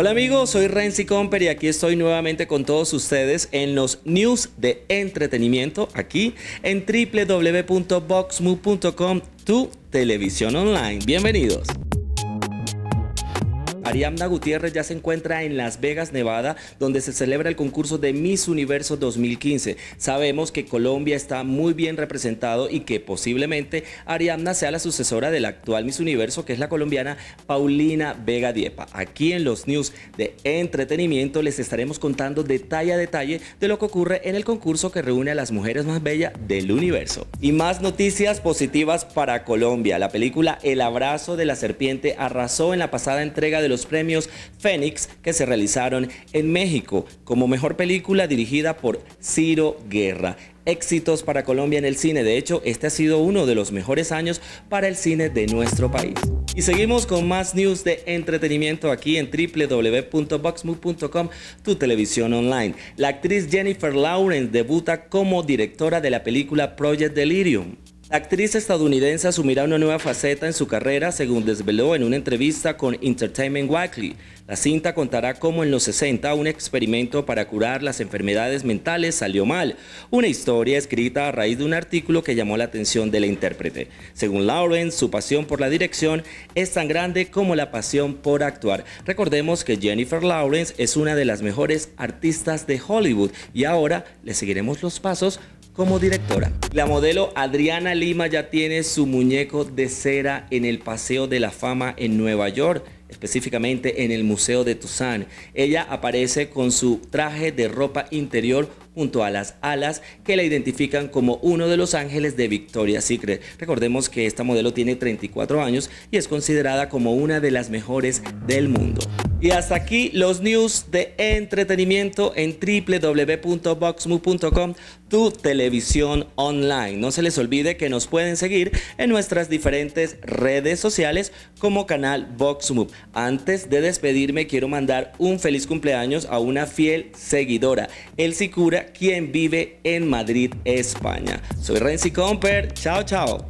Hola amigos, soy Renzi Comper y aquí estoy nuevamente con todos ustedes en los news de entretenimiento aquí en www.boxmu.com, tu televisión online. Bienvenidos. Ariadna Gutiérrez ya se encuentra en Las Vegas, Nevada, donde se celebra el concurso de Miss Universo 2015. Sabemos que Colombia está muy bien representado y que posiblemente Ariadna sea la sucesora del actual Miss Universo, que es la colombiana Paulina Vega Diepa. Aquí en los news de entretenimiento les estaremos contando detalle a detalle de lo que ocurre en el concurso que reúne a las mujeres más bellas del universo. Y más noticias positivas para Colombia. La película El abrazo de la serpiente arrasó en la pasada entrega de los premios Fénix que se realizaron en México como mejor película dirigida por Ciro Guerra éxitos para Colombia en el cine. De hecho, este ha sido uno de los mejores años para el cine de nuestro país. Y seguimos con más news de entretenimiento aquí en www.boxmove.com, tu televisión online. La actriz Jennifer Lawrence debuta como directora de la película Project Delirium. La actriz estadounidense asumirá una nueva faceta en su carrera, según desveló en una entrevista con Entertainment Weekly. La cinta contará cómo en los 60 un experimento para curar las enfermedades mentales salió mal, una historia escrita a raíz de un artículo que llamó la atención de la intérprete. Según Lawrence, su pasión por la dirección es tan grande como la pasión por actuar. Recordemos que Jennifer Lawrence es una de las mejores artistas de Hollywood y ahora le seguiremos los pasos como directora. La modelo Adriana Lima ya tiene su muñeco de cera en el Paseo de la Fama en Nueva York específicamente en el Museo de Toussaint. Ella aparece con su traje de ropa interior junto a las alas que la identifican como uno de los ángeles de victoria Secret. Recordemos que esta modelo tiene 34 años y es considerada como una de las mejores del mundo. Y hasta aquí los news de entretenimiento en www.voxmove.com, tu televisión online. No se les olvide que nos pueden seguir en nuestras diferentes redes sociales como canal Voxmove. Antes de despedirme, quiero mandar un feliz cumpleaños a una fiel seguidora, Elsie Cura, quien vive en Madrid, España. Soy Renzi Comper. Chao, chao.